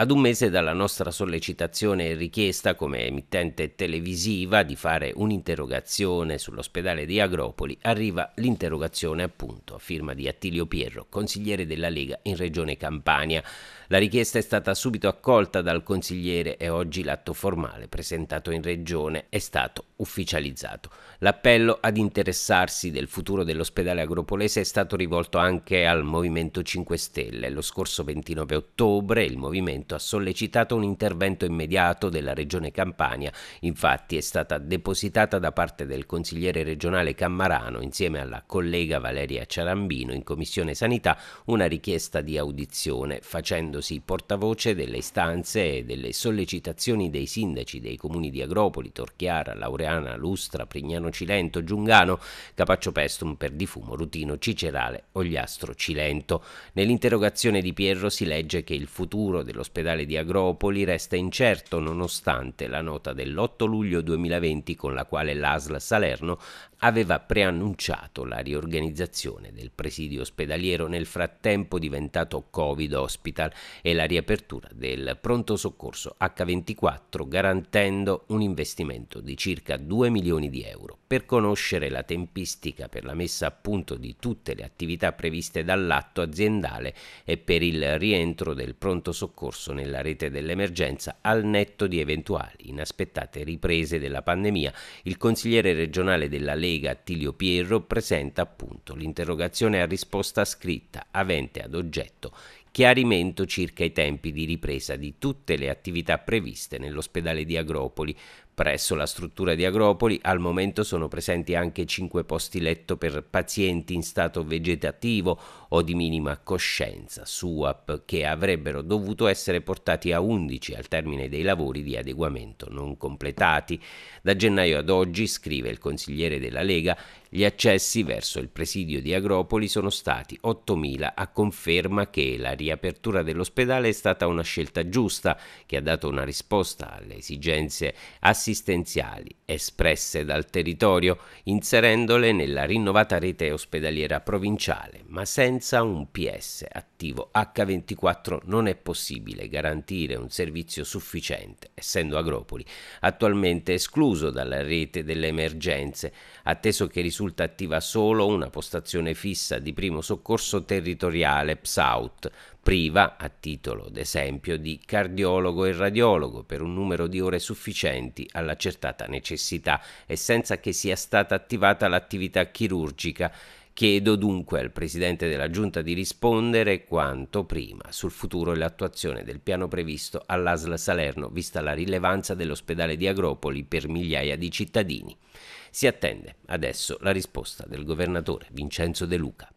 ad un mese dalla nostra sollecitazione e richiesta come emittente televisiva di fare un'interrogazione sull'ospedale di Agropoli, arriva l'interrogazione appunto a firma di Attilio Pierro, consigliere della Lega in Regione Campania. La richiesta è stata subito accolta dal consigliere e oggi l'atto formale presentato in Regione è stato ufficializzato. L'appello ad interessarsi del futuro dell'ospedale agropolese è stato rivolto anche al Movimento 5 Stelle. Lo scorso 29 ottobre il Movimento Parlamento ha sollecitato un intervento immediato della Regione Campania. Infatti è stata depositata da parte del consigliere regionale Cammarano insieme alla collega Valeria Ciarambino in Commissione Sanità una richiesta di audizione facendosi portavoce delle istanze e delle sollecitazioni dei sindaci dei comuni di Agropoli, Torchiara, Laureana, Lustra, Prignano Cilento, Giungano, Capaccio Pestum, per Difumo, Rutino, Cicerale, Ogliastro, Cilento. Nell'interrogazione di Pierro si legge che il futuro dello spettacolo all'ospedale di Agropoli resta incerto nonostante la nota dell'8 luglio 2020 con la quale l'ASL Salerno aveva preannunciato la riorganizzazione del presidio ospedaliero nel frattempo diventato Covid Hospital e la riapertura del pronto soccorso H24 garantendo un investimento di circa 2 milioni di euro per conoscere la tempistica per la messa a punto di tutte le attività previste dall'atto aziendale e per il rientro del pronto soccorso nella rete dell'emergenza al netto di eventuali inaspettate riprese della pandemia. Il consigliere regionale della Lega Attilio Pierro presenta appunto l'interrogazione a risposta scritta avente ad oggetto chiarimento circa i tempi di ripresa di tutte le attività previste nell'ospedale di Agropoli. Presso la struttura di Agropoli al momento sono presenti anche 5 posti letto per pazienti in stato vegetativo o di minima coscienza, SUAP, che avrebbero dovuto essere portati a 11 al termine dei lavori di adeguamento non completati. Da gennaio ad oggi, scrive il consigliere della Lega, gli accessi verso il presidio di Agropoli sono stati 8.000 a conferma che la riapertura riapertura dell'ospedale è stata una scelta giusta che ha dato una risposta alle esigenze assistenziali espresse dal territorio, inserendole nella rinnovata rete ospedaliera provinciale, ma senza un PS attivo H24 non è possibile garantire un servizio sufficiente, essendo Agropoli attualmente escluso dalla rete delle emergenze, atteso che risulta attiva solo una postazione fissa di primo soccorso territoriale PSAUT, priva, a titolo d'esempio, di cardiologo e radiologo per un numero di ore sufficienti all'accertata necessità e senza che sia stata attivata l'attività chirurgica Chiedo dunque al Presidente della Giunta di rispondere quanto prima sul futuro e l'attuazione del piano previsto all'ASL Salerno, vista la rilevanza dell'ospedale di Agropoli per migliaia di cittadini. Si attende adesso la risposta del Governatore Vincenzo De Luca.